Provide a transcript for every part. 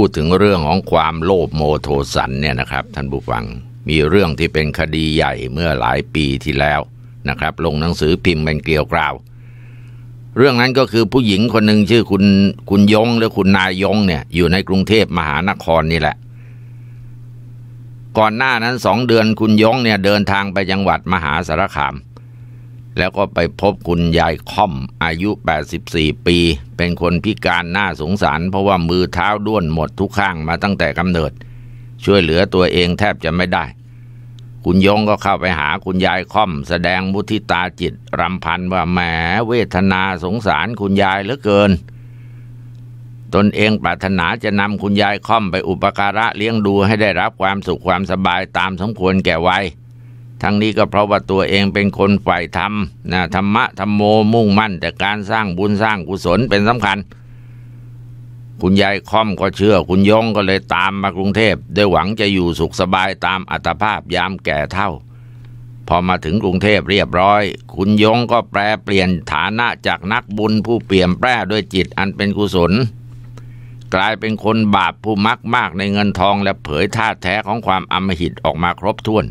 พูดถึงเรื่องของความโลภโมโทสันเนี่ยนะครับท่านผู้ฟังมีเรื่องที่เป็นคดีใหญ่เมื่อหลายปีที่แล้วนะครับลงหนังสือพิมพ์เป็นเกลียวกราวเรื่องนั้นก็คือผู้หญิงคนหนึ่งชื่อคุณคุณยงหรือคุณนายยงเนี่ยอยู่ในกรุงเทพมหานครนี่แหละ ก่อนหน้านั้นสองเดือนคุณยงเนี่ยเดินทางไปจังหวัดมหาสารคามแล้วก็ไปพบคุณยายค่อมอายุ 84 ปี เป็นคนพิการหน้าสงสาร เพราะว่ามือเท้าด้วนหมดทุกข้างมาตั้งแต่กำเนิด ช่วยเหลือตัวเองแทบจะไม่ได้ คุณยงก็เข้าไปหาคุณยายค่อมแสดงมุทิตาจิต รำพันว่าแหมเวทนาสงสารคุณยายเหลือเกิน ตนเองปรารถนาจะนำคุณยายค่อมไปอุปการะเลี้ยงดูให้ได้รับความสุขความสบายตามสมควรแก่วัยทั้งนี้ก็เพราะว่าตัวเองเป็นคนฝ่ายธรรมนะธรรมะธรรมโมมุ่งมั่น แต่การสร้างบุญสร้างกุศลเป็นสำคัญ คุณยายค่อมก็เชื่อ คุณยงก็เลยตามมากรุงเทพด้วยหวังจะอยู่สุขสบายตามอัตภาพยามแก่เท่า พอมาถึงกรุงเทพเรียบร้อย คุณยงก็แปลเปลี่ยนฐานะจากนักบุญผู้เปลี่ยนแปร่ด้วยจิตอันเป็นกุศล กลายเป็นคนบาปผู้มักมากในเงินทอง และเผยท่าแท้ของความอมหิตออกมาครบถ้วน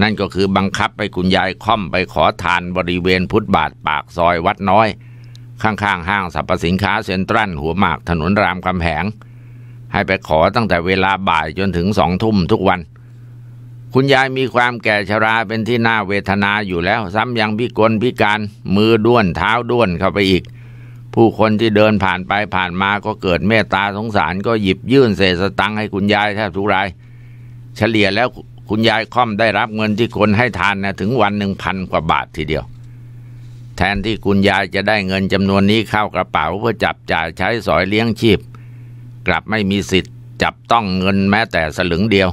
นั่นก็คือบังคับไปคุณยายค่อมไปขอทานบริเวณพุทธบาทปากซอยวัดน้อย ข้างๆ ห้างสรรพสินค้า เซ็นทรัลหัวหมากถนนรามคำแหงให้ไปขอตั้งแต่เวลาบ่ายจนถึงสองทุ่มทุกวัน คุณยายมีความแก่ชราเป็นที่น่าเวทนาอยู่แล้ว ซ้ำยังพิกลพิการมือด้วนเท้าด้วนเข้าไปอีก ผู้คนที่เดินผ่านไปผ่านมาก็เกิดเมตตาสงสาร ก็หยิบยื่นเศษสตังค์ให้คุณยายแทบทุกราย เฉลี่ยแล้วคุณยายค่อมได้รับเงินที่คนให้ทานนะถึงวันหนึ่งพันกว่าบาททีเดียว แทนที่คุณยายจะได้เงินจำนวนนี้เข้ากระเป๋าเพื่อจับจ่ายใช้สอยเลี้ยงชีพ กลับไม่มีสิทธิ์จับต้องเงินแม้แต่สลึงเดียว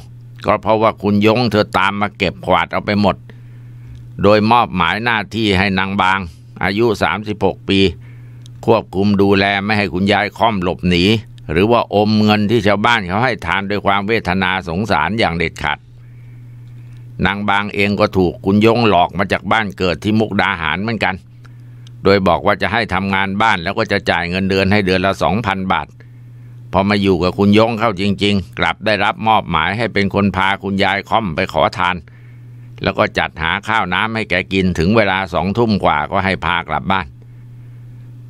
ก็เพราะว่าคุณยงเธอตามมาเก็บขวาดเอาไปหมด โดยมอบหมายหน้าที่ให้นางบางอายุ 36 ปี ควบคุมดูแลไม่ให้คุณยายค่อมหลบหนี หรือว่าอมเงินที่ชาวบ้านเขาให้ทานด้วยความเวทนาสงสารอย่างเด็ดขาดนางบางเองก็ถูกคุณยงหลอกมาจากบ้านเกิดที่มุกดาหารเหมือนกัน โดยบอกว่าจะให้ทำงานบ้านแล้วก็จะจ่ายเงินเดือนให้เดือนละสองพันบาท พอมาอยู่กับคุณยงเข้าจริงๆ กลับได้รับมอบหมายให้เป็นคนพาคุณยายค่อมไปขอทาน แล้วก็จัดหาข้าวน้ำให้แกกินถึงเวลาสองทุ่มกว่าก็ให้พากลับบ้าน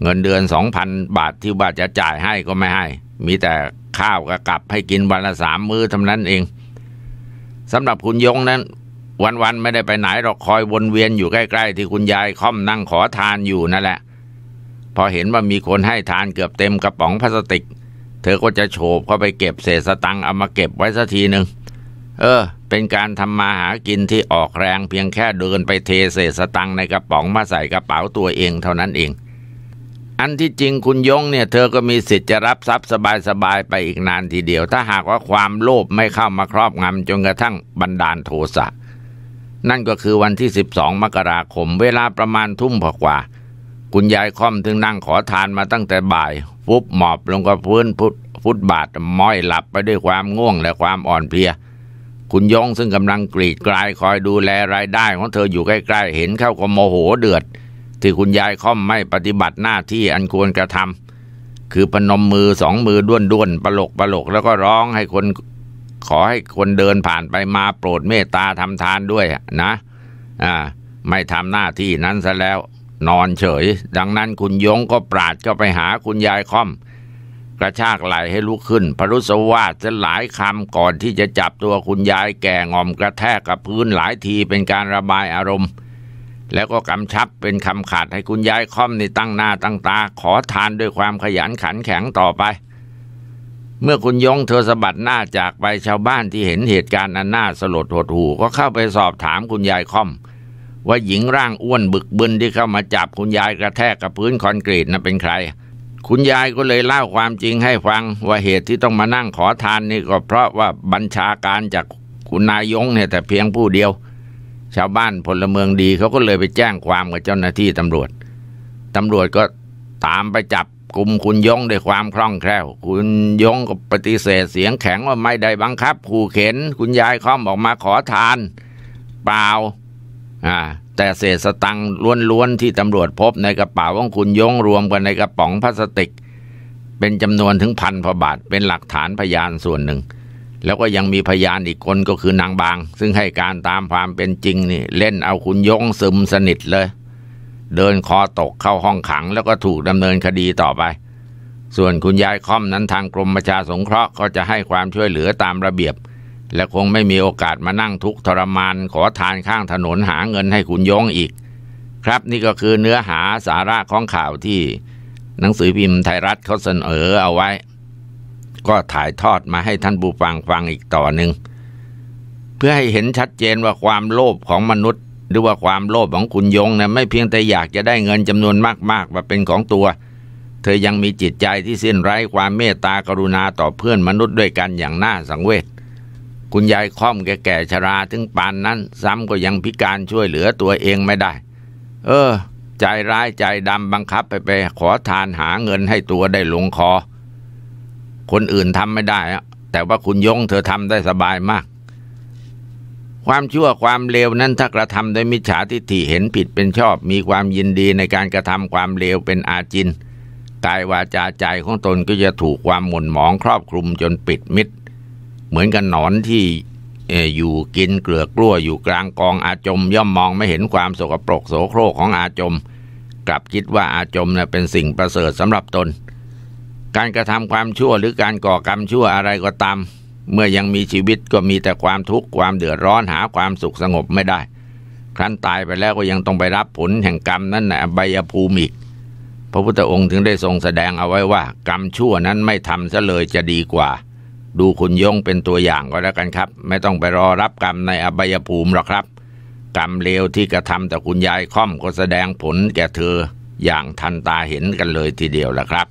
เงินเดือนสองพันบาทที่ว่าจะจ่ายให้ก็ไม่ให้ มีแต่ข้าวกับกับให้กินวันละสามมื้อเท่านั้นเองสำหรับคุณยงนั้น วันๆไม่ได้ไปไหนหรอกคอยวนเวียนอยู่ใกล้ ๆ ที่คุณยายค่อมนั่งขอทานอยู่นั่นแหละพอเห็นว่ามีคนให้ทานเกือบเต็มกระป๋องพลาสติกเธอก็จะโฉบเข้าไปเก็บเศษสตังค์เอามาเก็บไว้สักทีหนึ่งเออ เป็นการทำมาหากินที่ออกแรงเพียงแค่เดินไปเทเศษสตังค์ในกระป๋องมาใส่กระเป๋าตัวเองเท่านั้นเองอันที่จริงคุณยงเนี่ยเธอก็มีสิทธิ์จะรับทรัพย์สบายๆไปอีกนานทีเดียว ถ้าหากว่าความโลภไม่เข้ามาครอบงำจนกระทั่งบันดาลโทสะนั่นก็คือวันที่สสิบองมกราคมเวลาประมาณทุ่มกว่า คุณยายค่อมถึงนั่งขอทานมาตั้งแต่บ่าย ฟุบหมอบลงกับพื้นพุทพุตบาทม้อยหลับไปด้วยความง่วงและความอ่อนเพลีย คุณยงซึ่งกำลังกรีดกลายคอยดูแลรายได้ของเธออยู่ใกล้ๆเห็นเข้าก็โมโหเดือดที่คุณยายค่อมไม่ปฏิบัติหน้าที่อันควรกระทำ คือพนมมือสองมือด้วนด้วนปลกปลกแล้วก็ร้องให้คนขอให้คนเดินผ่านไปมาโปรดเมตตาทำทานด้วยนะอ่าไม่ทำหน้าที่นั้นซะแล้วนอนเฉย ดังนั้นคุณยงก็ปราดก็ไปหาคุณยายค่อม กระชากไหลให้ลุกขึ้นพรุสวาสจะหลายคำก่อนที่จะจับตัวคุณยายแก่งอมกระแทกกับพื้นหลายทีเป็นการระบายอารมณ์แล้วก็กำชับเป็นคำขาดให้คุณยายค่อมนี่ตั้งหน้าตั้งตา ขอทานด้วยความขยันขันแข็งต่อไป เมื่อคุณยงเธอสะบัดหน้าจากไปชาวบ้านที่เห็นเหตุการณ์อันน่าสลดหดหู่ก็เข้าไปสอบถามคุณยายค่อม ว่าหญิงร่างอ้วนบึกบึนที่เข้ามาจับคุณยายกระแทกกับพื้นคอนกรีตนะ่ะเป็นใคร คุณยายก็เลยเล่าความจริงให้ฟัง ว่าเหตุที่ต้องมานั่งขอทานนี่ก็เพราะว่าบัญชาการจากคุณนายยงเนี่ยแต่เพียงผู้เดียวชาวบ้านพลเมืองดี เขาก็เลยไปแจ้งความกับเจ้าหน้าที่ตำรวจ ตำรวจก็ตามไปจับกลุ่มคุณยงด้วยความคล่องแคล่ว คุณยงก็ปฏิเสธเสียงแข็งว่าไม่ได้บังคับขู่เข็น คุณยายค้อมออกมาขอทานเปล่าอ่าแต่เศษสตังล้วนๆที่ตำรวจพบในกระเป๋าของคุณยงรวมกันในกระป๋องพลาสติก เป็นจำนวนถึงพันพบาทเป็นหลักฐานพยานส่วนหนึ่งแล้วก็ยังมีพยานอีกคนก็คือนางบาง ซึ่งให้การตามความเป็นจริงนี่ เล่นเอาคุณยงซึมสนิทเลย เดินคอตกเข้าห้องขังแล้วก็ถูกดำเนินคดีต่อไป ส่วนคุณยายค่อมนั้นทางกรมประชาสงเคราะห์ก็จะให้ความช่วยเหลือตามระเบียบ และคงไม่มีโอกาสมานั่งทุกข์ทรมาน ขอทานข้างถนนหาเงินให้คุณยงอีก ครับนี่ก็คือเนื้อหาสาระของข่าวที่ หนังสือพิมพ์ไทยรัฐเขาเสนอเอาไว้ก็ถ่ายทอดมาให้ท่านผู้ฟังฟังอีกต่อหนึ่ง เพื่อให้เห็นชัดเจนว่าความโลภของมนุษย์ หรือว่าความโลภของคุณยงนะไม่เพียงแต่อยากจะได้เงินจำนวนมากๆมาเป็นของตัว เธอยังมีจิตใจที่สิ้นไร้ความเมตตากรุณาต่อเพื่อนมนุษย์ด้วยกันอย่างน่าสังเวชคุณยายค่อมแก่แก่ชราถึงปานนั้นซ้ำก็ยังพิการช่วยเหลือตัวเองไม่ได้ เออ ใจร้ายใจดำบังคับไปไปขอทานหาเงินให้ตัวได้ลงคอคนอื่นทำไม่ได้ แต่ว่าคุณยง เธอทำได้สบายมาก ความชั่วความเลว นั้นถ้ากระทำด้วยมิจฉาทิฏฐิเห็นผิดเป็นชอบ มีความยินดีในการกระทำความเลวเป็นอาจินกายวาจาใจของตนก็จะถูกความหม่นหมองครอบคลุมจนปิดมิด เหมือนกับหนอนที่อยู่กินเกลือกลั้วอยู่กลางกองอาจม ย่อมมองไม่เห็นความสกปรกโสโครกของอาจม กลับคิดว่าอาจมเป็นสิ่งประเสริฐสำหรับตนการกระทำความชั่วหรือการก่อกรรมชั่วอะไรก็ตาม เมื่อยังมีชีวิตก็มีแต่ความทุกข์ความเดือดร้อนหาความสุขสงบไม่ได้ ครั้นตายไปแล้วก็ยังต้องไปรับผลแห่งกรรมนั่นแหละใบยภูมิอีกพระพุทธองค์ถึงได้ทรงแสดงเอาไว้ว่า กรรมชั่วนั้นไม่ทำซะเลยจะดีกว่า ดูคุณยงเป็นตัวอย่างก็แล้วกันครับ ไม่ต้องไปรอรับกรรมในอบายภูมิหรอกครับ กรรมเลวที่กระทำแต่คุณยายค่อมก็แสดงผลแก่เธออย่างทันตาเห็นกันเลยทีเดียวละครับ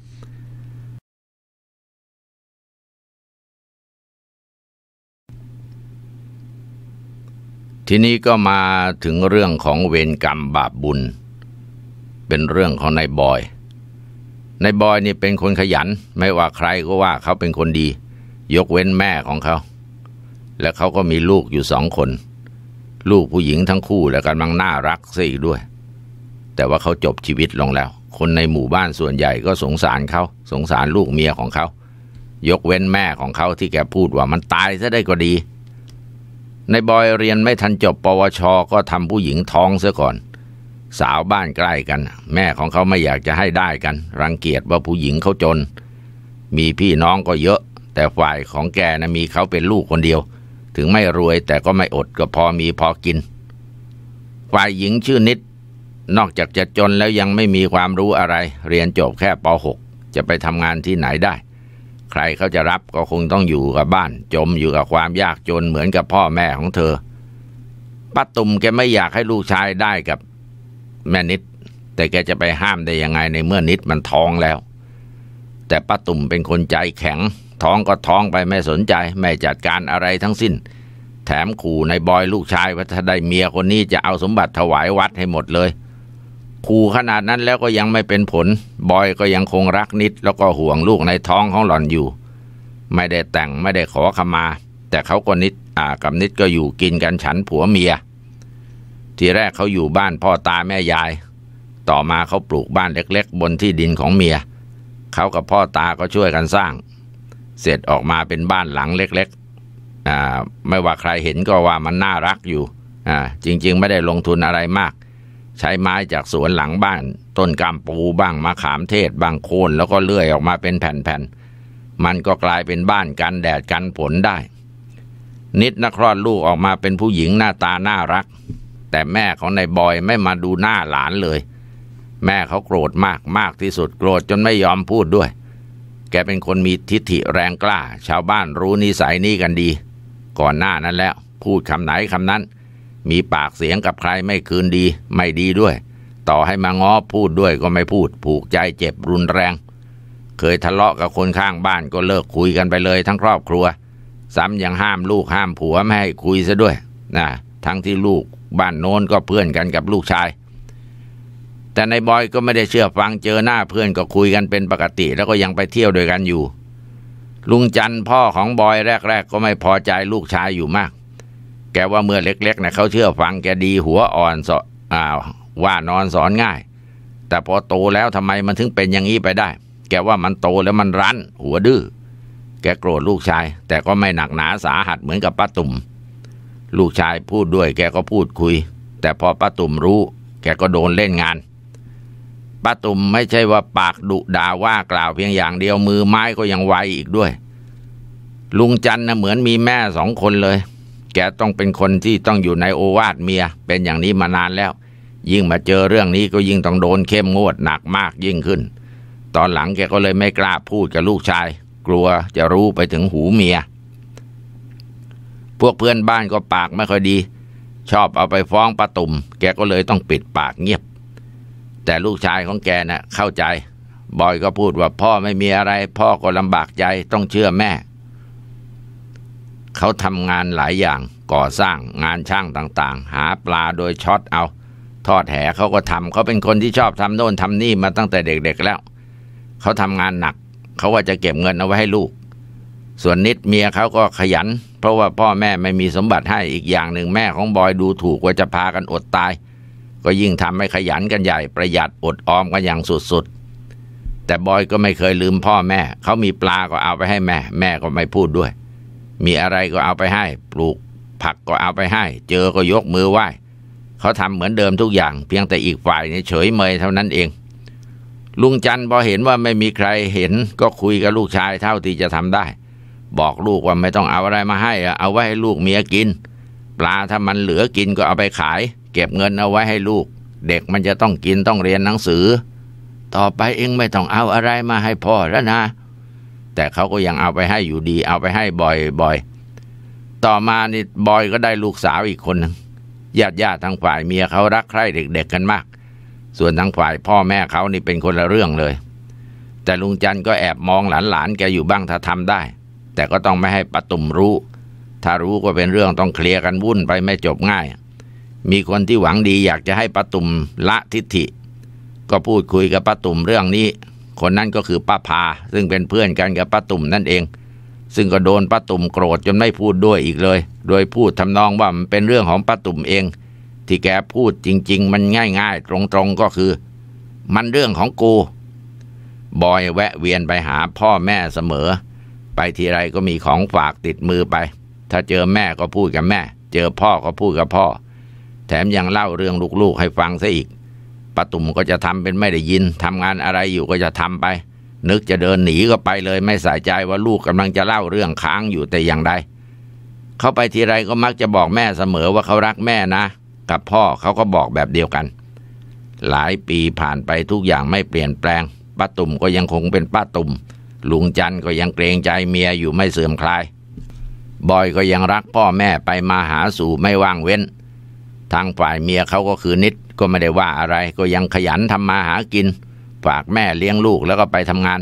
ทีนี้ก็มาถึงเรื่องของเวรกรรมบาปบุญ เป็นเรื่องของนายบอยนายบอยนี่เป็นคนขยัน ไม่ว่าใครก็ว่าเขาเป็นคนดี ยกเว้นแม่ของเขา และเขาก็มีลูกอยู่สองคน ลูกผู้หญิงทั้งคู่และกำลังน่ารักซะอีกด้วย แต่ว่าเขาจบชีวิตลงแล้ว คนในหมู่บ้านส่วนใหญ่ก็สงสารเขา สงสารลูกเมียของเขา ยกเว้นแม่ของเขาที่แกพูดว่ามันตายซะได้ก็ดีในบอยเรียนไม่ทันจบ ปวช ก็ทำผู้หญิงท้องเสียก่อน สาวบ้านใกล้กันแม่ของเขาไม่อยากจะให้ได้กัน รังเกียจว่าผู้หญิงเขาจน มีพี่น้องก็เยอะแต่ฝ่ายของแกนะมีเขาเป็นลูกคนเดียว ถึงไม่รวยแต่ก็ไม่อดก็พอมีพอกินฝ่ายหญิงชื่อนิด นอกจากจะจนแล้วยังไม่มีความรู้อะไร เรียนจบแค่ป .6 จะไปทำงานที่ไหนได้ใครเขาจะรับก็คงต้องอยู่กับบ้าน จมอยู่กับความยากจนเหมือนกับพ่อแม่ของเธอป้าตุ่มแกไม่อยากให้ลูกชายได้กับแม่นิดแต่แกจะไปห้ามได้ยังไงในเมื่อนิดมันท้องแล้ว แต่ป้าตุ่มเป็นคนใจแข็ง ท้องก็ท้องไปไม่สนใจไม่จัดการอะไรทั้งสิ้น แถมขู่ในบอยลูกชายว่าถ้าได้เมียคนนี้จะเอาสมบัติถวายวัดให้หมดเลยขู่ขนาดนั้นแล้วก็ยังไม่เป็นผล บอยก็ยังคงรักนิดแล้วก็ห่วงลูกในท้องของหล่อนอยู่ ไม่ได้แต่งไม่ได้ขอขมา แต่เขาก็นิดอ่ากับนิดก็อยู่กินกันฉันผัวเมีย ทีแรกเขาอยู่บ้านพ่อตาแม่ยาย ต่อมาเขาปลูกบ้านเล็กๆ บนที่ดินของเมีย เขากับพ่อตาก็ช่วยกันสร้าง เสร็จออกมาเป็นบ้านหลังเล็กๆ ไม่ว่าใครเห็นก็ว่ามันน่ารักอยู่จริงๆไม่ได้ลงทุนอะไรมากใช้ไม้จากสวนหลังบ้านต้นกามปูบ้างมะขามเทศบางโคนแล้วก็เลื่อยออกมาเป็นแผ่นๆมันก็กลายเป็นบ้านกันแดดกันฝนได้ นิดนักคลอดลูกออกมาเป็นผู้หญิงหน้าตาน่ารัก แต่แม่ของนายบอยไม่มาดูหน้าหลานเลย แม่เขาโกรธมากมากที่สุดโกรธจนไม่ยอมพูดด้วย แกเป็นคนมีทิฐิแรงกล้า ชาวบ้านรู้นิสัยนี้กันดี ก่อนหน้านั้นแล้วพูดคำไหนคำนั้นมีปากเสียงกับใครไม่คืนดี ไม่ดีด้วย ต่อให้มาง้อพูดด้วยก็ไม่พูดผูกใจเจ็บรุนแรง เคยทะเลาะกับคนข้างบ้านก็เลิกคุยกันไปเลยทั้งครอบครัวซ้ำยังห้ามลูกห้ามผัวไม่ให้คุยซะด้วยนะทั้งที่ลูกบ้านโน้นก็เพื่อนกันกับลูกชาย แต่ในบอยก็ไม่ได้เชื่อฟังเจอหน้าเพื่อนก็คุยกันเป็นปกติ แล้วก็ยังไปเที่ยวด้วยกันอยู่ ลุงจันพ่อของบอยแรก ๆก็ไม่พอใจลูกชายอยู่มากแกว่าเมื่อเล็กๆเนะเขาเชื่อฟังแกดีหัวอ่อนอ่าว่านอนสอนง่าย แต่พอโตแล้วทำไมมันถึงเป็นอย่างนี้ไปได้ แกว่ามันโตแล้วมันรั้น หัวดื้อแกโกรธลูกชาย แต่ก็ไม่หนักหนาสาหัสเหมือนกับป้าตุ่ม ลูกชายพูดด้วยแก ก็พูดคุย แต่พอป้าตุ่มรู้แกก็โดนเล่นงานป้าตุ่มไม่ใช่ว่าปากดุด่าว่ากล่าวเพียงอย่างเดียวมือไม้ก็ยังไวอีกด้วย ลุงจันนะเหมือนมีแม่สองคนเลยแกต้องเป็นคนที่ต้องอยู่ในโอวาทเมีย เป็นอย่างนี้มานานแล้ว ยิ่งมาเจอเรื่องนี้ก็ยิ่งต้องโดนเข้มงวดหนักมากยิ่งขึ้น ตอนหลังแกก็เลยไม่กล้าพูดกับลูกชายกลัวจะรู้ไปถึงหูเมีย พวกเพื่อนบ้านก็ปากไม่ค่อยดี ชอบเอาไปฟ้องป้าตุ่มแกก็เลยต้องปิดปากเงียบ แต่ลูกชายของแกนะ่ะเข้าใจบอยก็พูดว่าพ่อไม่มีอะไร พ่อก็ลำบากใจต้องเชื่อแม่เขาทำงานหลายอย่างก่อสร้างงานช่างต่างๆ หาปลาโดยช็อตเอา ทอดแหเขาก็ทำเขาเป็นคนที่ชอบทำโน่นทำนี่มาตั้งแต่เด็ก ๆแล้ว เขาทำงานหนัก เขาว่าจะเก็บเงินเอาไว้ให้ลูก ส่วนนิดเมียเขาก็ขยัน เพราะว่าพ่อแม่ไม่มีสมบัติให้อีกอย่างหนึ่งแม่ของบอยดูถูกว่าจะพากันอดตายก็ยิ่งทำให้ขยันกันใหญ่ประหยัดอดออมกันอย่างสุดๆแต่บอยก็ไม่เคยลืมพ่อแม่เขามีปลาก็เอาไปให้แม่ แม่ก็ไม่พูดด้วยมีอะไรก็เอาไปให้ ปลูกผักก็เอาไปให้ เจอก็ยกมือไหว้เขาทำเหมือนเดิมทุกอย่าง เพียงแต่อีกฝ่ายเนี่เฉยเมยเท่านั้นเอง ลุงจันพอเห็นว่าไม่มีใครเห็น ก็คุยกับลูกชายเท่าที่จะทำได้ บอกลูกว่าไม่ต้องเอาอะไรมาให้ เอาไว้ให้ลูกเมียกิน ปลาถ้ามันเหลือกินก็เอาไปขาย เก็บเงินเอาไว้ให้ลูก เด็กมันจะต้องกินต้องเรียนหนังสือ ต่อไปเองไม่ต้องเอาอะไรมาให้พ่อแล้วนะแต่เขาก็ยังเอาไปให้อยู่ดีเอาไปให้บ่อยๆ ต่อมานี่บอยก็ได้ลูกสาวอีกคนนึงญาติญาติทางฝ่ายเมียเขารักใคร่ เด็กๆ กันมาก ส่วนทางฝ่ายพ่อแม่เขานี่เป็นคนละเรื่องเลย แต่ลุงจันก็แอบมองหลานๆ แกอยู่บ้างถ้าทำได้ แต่ก็ต้องไม่ให้ปะตุ่มรู้ ถ้ารู้ก็เป็นเรื่องต้องเคลียร์กันวุ่นไปไม่จบง่าย มีคนที่หวังดีอยากจะให้ปะตุ่มละทิฐิ ก็พูดคุยกับปะตุ่มเรื่องนี้คนนั้นก็คือป้าพาซึ่งเป็นเพื่อนกันกับป้าตุ่มนั่นเอง ซึ่งก็โดนป้าตุ่มโกรธจนไม่พูดด้วยอีกเลย โดยพูดทำนองว่ามันเป็นเรื่องของป้าตุ่มเอง ที่แกพูดจริงๆ มันง่ายๆ ตรงๆก็คือ มันเรื่องของกูบอยแวะเวียนไปหาพ่อแม่เสมอ ไปทีไรก็มีของฝากติดมือไป ถ้าเจอแม่ก็พูดกับแม่ เจอพ่อก็พูดกับพ่อ แถมยังเล่าเรื่องลูกๆให้ฟังซะอีกป้าตุ่มก็จะทำเป็นไม่ได้ยิน ทำงานอะไรอยู่ก็จะทำไป นึกจะเดินหนีก็ไปเลยไม่ใส่ใจว่าลูกกำลังจะเล่าเรื่องค้างอยู่แต่อย่างใดเขาไปทีไรก็มักจะบอกแม่เสมอว่าเขารักแม่นะ กับพ่อเขาก็บอกแบบเดียวกัน หลายปีผ่านไปทุกอย่างไม่เปลี่ยนแปลงป้าตุ่มก็ยังคงเป็นป้าตุ่มลุงจันก็ยังเกรงใจเมียอยู่ไม่เสื่อมคลายบอยก็ยังรักพ่อแม่ไปมาหาสู่ไม่ว่างเว้นทางฝ่ายเมียเขาก็คือนิดก็ไม่ได้ว่าอะไรก็ยังขยันทำมาหากิน ฝากแม่เลี้ยงลูกแล้วก็ไปทำงาน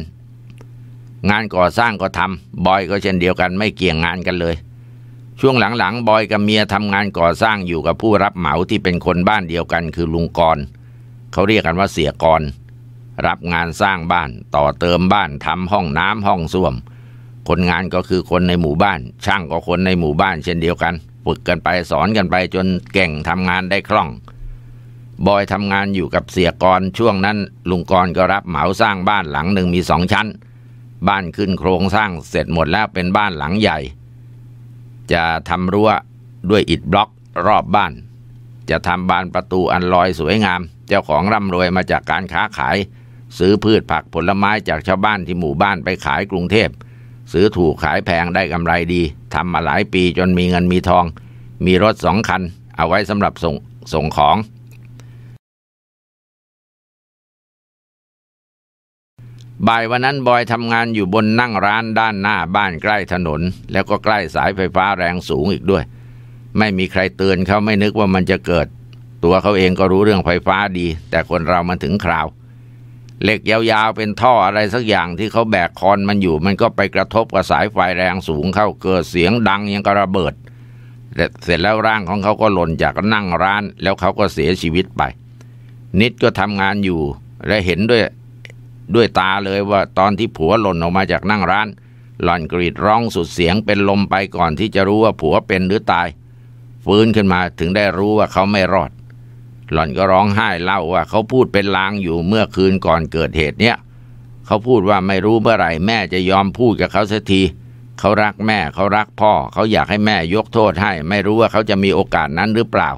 งานก่อสร้างก็ทำบอยก็เช่นเดียวกันไม่เกี่ยงงานกันเลย ช่วงหลังๆ บอยกับเมียทำงานก่อสร้างอยู่กับผู้รับเหมาที่เป็นคนบ้านเดียวกัน คือลุงกรเขาเรียกกันว่าเสียกร รับงานสร้างบ้านต่อเติมบ้านทำห้องน้ำห้องส้วมคนงานก็คือคนในหมู่บ้าน ช่างก็คนในหมู่บ้าน เช่นเดียวกันฝึกกันไปสอนกันไปจนเก่งทำงานได้คล่อง บอยทำงานอยู่กับเสียกรช่วงนั้นลุงกรก็รับเหมาสร้างบ้านหลังหนึ่งมีสองชั้น บ้านขึ้นโครงสร้างเสร็จหมดแล้วเป็นบ้านหลังใหญ่ จะทำรั้วด้วยอิฐบล็อกรอบบ้าน จะทำบานประตูอันลอยสวยงาม เจ้าของร่ำรวยมาจากการค้าขาย ซื้อพืชผักผลไม้จากชาวบ้านที่หมู่บ้านไปขายกรุงเทพซื้อถูกขายแพงได้กำไรดีทำมาหลายปีจนมีเงินมีทอง มีรถสองคันเอาไว้สำหรับส่งส่งของ บ่ายวันนั้นบอยทำงานอยู่บนนั่งร้านด้านหน้าบ้านใกล้ถนน แล้วก็ใกล้สายไฟฟ้าแรงสูงอีกด้วย ไม่มีใครเตือนเขาไม่นึกว่ามันจะเกิด ตัวเขาเองก็รู้เรื่องไฟฟ้าดี แต่คนเรามันถึงคราวเหล็กยาวๆเป็นท่ออะไรสักอย่างที่เขาแบกคอนมันอยู่มันก็ไปกระทบกับสายไฟแรงสูงเข้าเกิดเสียงดังยังกระเบิดเสร็จแล้วร่างของเขาก็หล่นจากนั่งร้านแล้วเขาก็เสียชีวิตไป นิดก็ทำงานอยู่และเห็นด้วยด้วยตาเลยว่าตอนที่ผัวหล่นออกมาจากนั่งร้านหล่อนกรีดร้องสุดเสียงเป็นลมไปก่อนที่จะรู้ว่าผัวเป็นหรือตาย ฟื้นขึ้นมาถึงได้รู้ว่าเขาไม่รอดหล่อนก็ร้องไห้เล่าว่า เขาพูดเป็นลางอยู่เมื่อคืนก่อนเกิดเหตุเนี่ยเขาพูดว่าไม่รู้เมื่อไหร่แม่จะยอมพูดกับเขาสักทีเขารักแม่เขารักพ่อเขาอยากให้แม่ยกโทษให้ ไม่รู้ว่าเขาจะมีโอกาสนั้นหรือเปล่า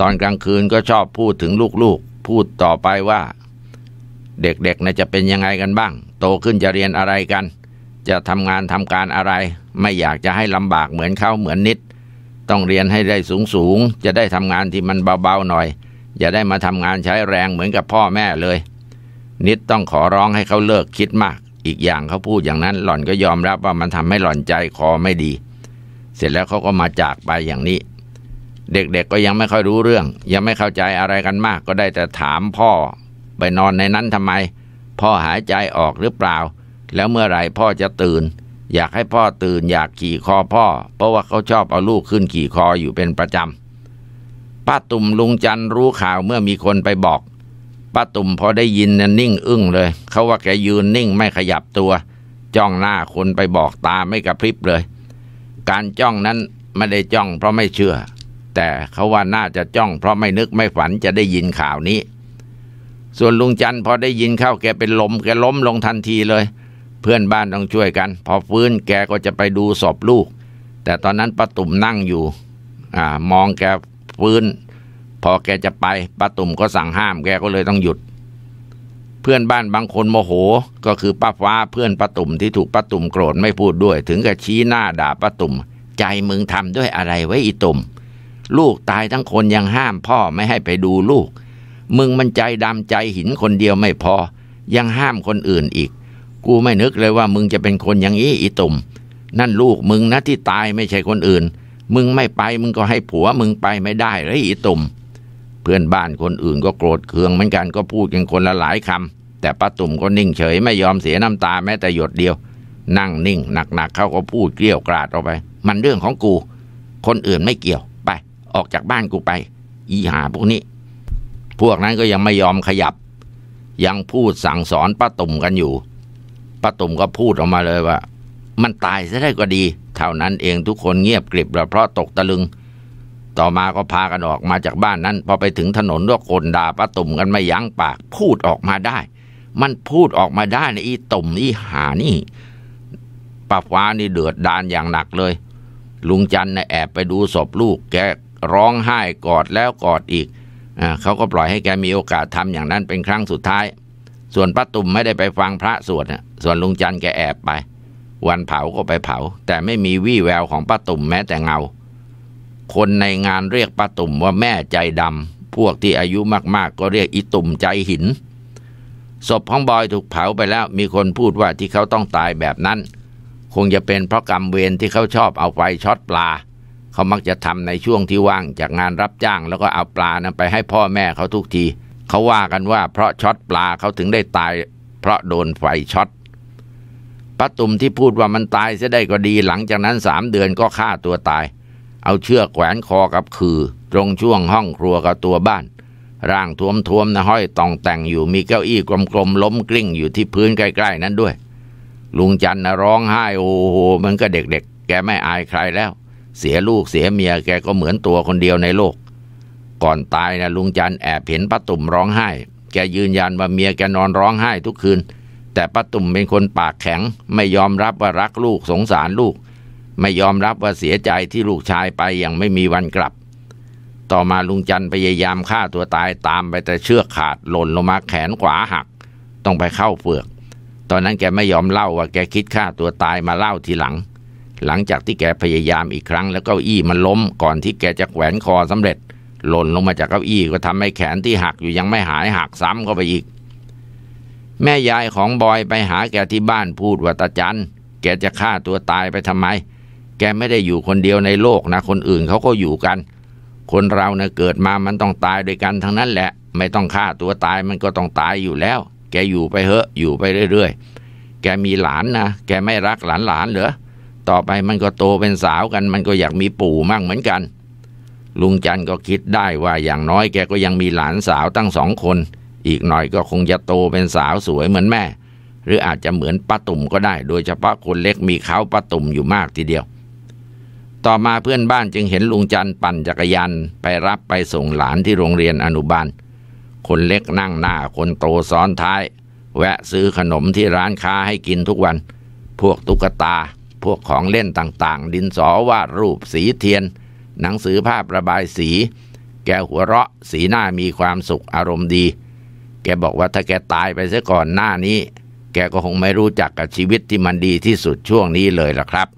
ตอนกลางคืนก็ชอบพูดถึงลูกๆ พูดต่อไปว่า เด็กๆนะจะเป็นยังไงกันบ้าง โตขึ้นจะเรียนอะไรกัน จะทำงานทำการอะไร ไม่อยากจะให้ลำบากเหมือนเขาเหมือนนิดต้องเรียนให้ได้สูงสูง จะได้ทำงานที่มันเบาๆหน่อย อย่าได้มาทำงานใช้แรงเหมือนกับพ่อแม่เลย นิดต้องขอร้องให้เขาเลิกคิดมาก อีกอย่างเขาพูดอย่างนั้นหล่อนก็ยอมรับว่ามันทำให้หล่อนใจคอไม่ดี เสร็จแล้วเขาก็มาจากไปอย่างนี้ เด็กๆ ก็ยังไม่ค่อยรู้เรื่อง ยังไม่เข้าใจอะไรกันมาก ก็ได้แต่ถามพ่อ ไปนอนในนั้นทำไม พ่อหายใจออกหรือเปล่า แล้วเมื่อไหร่พ่อจะตื่นอยากให้พ่อตื่นอยากขี่คอพ่อ เพราะว่าเขาชอบเอาลูกขึ้นขี่คออยู่เป็นประจำป้าตุ่มลุงจันรู้ข่าวเมื่อมีคนไปบอกป้าตุ่มพอได้ยินน่ยนิ่งอึ้งเลย เขาว่าแกยืนนิ่งไม่ขยับตัว จ้องหน้าคนไปบอกตาไม่กระพริบเลย การจ้องนั้นไม่ได้จ้องเพราะไม่เชื่อ แต่เขาว่าน่าจะจ้อง เพราะไม่นึกไม่ฝันจะได้ยินข่าวนี้ ส่วนลุงจันพอได้ยินเข้าแกเป็นลมแกล้มลงทันทีเลยเพื่อนบ้านต้องช่วยกันพอฟื้นแกก็จะไปดูศพลูก แต่ตอนนั้นป้าตุ่มนั่งอยู่อ่ามองแกฟื้น พอแกจะไปป้าตุ่มก็สั่งห้ามแกก็เลยต้องหยุด เพื่อนบ้านบางคนโมโห ก็คือป้าฟ้าเพื่อนป้าตุ่มที่ถูกป้าตุ่มโกรธไม่พูดด้วยถึงกับชี้หน้าด่าป้าตุ่ม ใจมึงทำด้วยอะไรไว้อีตุ่ม ลูกตายทั้งคนยังห้ามพ่อไม่ให้ไปดูลูก มึงมันใจดำใจหินคนเดียวไม่พอ ยังห้ามคนอื่นอีกกูไม่นึกเลยว่ามึงจะเป็นคนอย่างนี้อีตุ่ม นั่นลูกมึงนะที่ตายไม่ใช่คนอื่น มึงไม่ไปมึงก็ให้ผัวมึงไปไม่ได้เลยอีตุ่ม เพื่อนบ้านคนอื่นก็โกรธเคือง เหมือนกันก็พูดกันคนละหลายคำ แต่ป้าตุ่มก็นิ่งเฉย ไม่ยอมเสียน้ำตาแม้แต่หยดเดียว นั่งนิ่ง หนักๆเขาก็พูดเกลี้ยกก่อดออกไป มันเรื่องของกู คนอื่นไม่เกี่ยวไปออกจากบ้านกูไป อีหาพวกนี้ พวกนั้นก็ยังไม่ยอมขยับ ยังพูดสั่งสอนป้าตุ่มกันอยู่ป้าตุ่มก็พูดออกมาเลยว่า มันตายซะได้ก็ดี เท่านั้นเองทุกคนเงียบกริบลเพราะตกตะลึง ต่อมาก็พากันออกมาจากบ้านนั้นพอไปถึงถนนก็คนด่าป้าตุ่มกันไม่ยั้งปากพูดออกมาได้ มันพูดออกมาได้ในอีตุ่มนี่หานี่ป้าฟ้านี่เดือดดานอย่างหนักเลยลุงจันนี่ยแอบไปดูศพลูก แกร้องไห้กอดแล้วกอดอีกอ่าเขาก็ปล่อยให้แกมีโอกาสทำอย่างนั้น เป็นครั้งสุดท้ายส่วนป้าตุ่มไม่ได้ไปฟังพระสวดนะส่วนลุงจันแกแอบไป วันเผาก็ไปเผา แต่ไม่มีวี่แววของป้าตุ่มแม้แต่เงา คนในงานเรียกป้าตุ่มว่าแม่ใจดำพวกที่อายุมากๆก็เรียกอีตุ่มใจหิน ศพของบอยถูกเผาไปแล้ว มีคนพูดว่าที่เขาต้องตายแบบนั้น คงจะเป็นเพราะกรรมเวรที่เขาชอบเอาไฟช็อตปลา เขามักจะทำในช่วงที่ว่างจากงานรับจ้างแล้วก็เอาปลานะไปให้พ่อแม่เขาทุกทีเขาว่ากันว่าเพราะช็อตปลาเขาถึงได้ตายเพราะโดนไฟช็อตป้าตุ่มที่พูดว่ามันตายเสียได้ก็ดีหลังจากนั้นสามเดือนก็ฆ่าตัวตาย เอาเชือกแขวนคอกับคือ ตรงช่วงห้องครัวกับตัวบ้าน ร่างท้วมๆนะห้อยตองแต่งอยู่มีเก้าอี้กลมๆล้มกลิ้งอยู่ที่พื้นใกล้ๆ นั้นด้วย ลุงจันนะร้องไห้โอ้โหมันก็เด็กๆแกไม่อายใครแล้ว เสียลูกเสียเมียแกก็เหมือนตัวคนเดียวในโลกก่อนตายนะลุงจันแอบเห็นป้าตุ่มร้องไห้ แกยืนยันว่าเมียแกนอนร้องไห้ทุกคืน แต่ป้าตุ่มเป็นคนปากแข็ง ไม่ยอมรับว่ารักลูกสงสารลูก ไม่ยอมรับว่าเสียใจที่ลูกชายไปอย่างไม่มีวันกลับ ต่อมาลุงจัน พยายามฆ่าตัวตายตามไปแต่เชือกขาดหล่นลงมาแขนขวาหัก ต้องไปเข้าเปลือก ตอนนั้นแกไม่ยอมเล่าว่าแกคิดฆ่าตัวตายมาเล่าทีหลัง หลังจากที่แกพยายามอีกครั้งแล้วเก้าอี้มันล้ม ก่อนที่แกจะแขวนคอสำเร็จหล่นลงมาจากเก้าอี้ก็ทำให้แขนที่หักอยู่ยังไม่หายหักซ้ำเข้าไปอีก แม่ยายของบอยไปหาแกที่บ้านพูดว่าตาจันแกจะฆ่าตัวตายไปทำไม แกไม่ได้อยู่คนเดียวในโลกนะ คนอื่นเขาก็อยู่กัน คนเราเนะ่ยเกิดมามันต้องตายด้วยกันทั้งนั้นแหละไม่ต้องฆ่าตัวตายมันก็ต้องตายอยู่แล้ว แกอยู่ไปเหอะอยู่ไปเรื่อย ๆ แกมีหลานนะ แกไม่รักหลานหลานเหรอต่อไปมันก็โตเป็นสาวกันมันก็อยากมีปู่มั่งเหมือนกันลุงจันก็คิดได้ว่าอย่างน้อยแกก็ยังมีหลานสาวตั้งสองคน อีกหน่อยก็คงจะโตเป็นสาวสวยเหมือนแม่ หรืออาจจะเหมือนป้าตุ่มก็ได้ โดยเฉพาะคนเล็กมีเขาป้าตุ่มอยู่มากทีเดียว ต่อมาเพื่อนบ้านจึงเห็นลุงจันปั่นจักรยานไปรับไปส่งหลานที่โรงเรียนอนุบาล คนเล็กนั่งหน้าคนโตซ้อนท้าย แวะซื้อขนมที่ร้านค้าให้กินทุกวัน พวกตุ๊กตาพวกของเล่นต่างๆ ดินสอวาดรูปสีเทียนหนังสือภาพระบายสี แกหัวเราะสีหน้ามีความสุขอารมณ์ดี แกบอกว่าถ้าแกตายไปเสียก่อนหน้านี้ แกก็คงไม่รู้จักกับชีวิตที่มันดีที่สุดช่วงนี้เลยล่ะครับ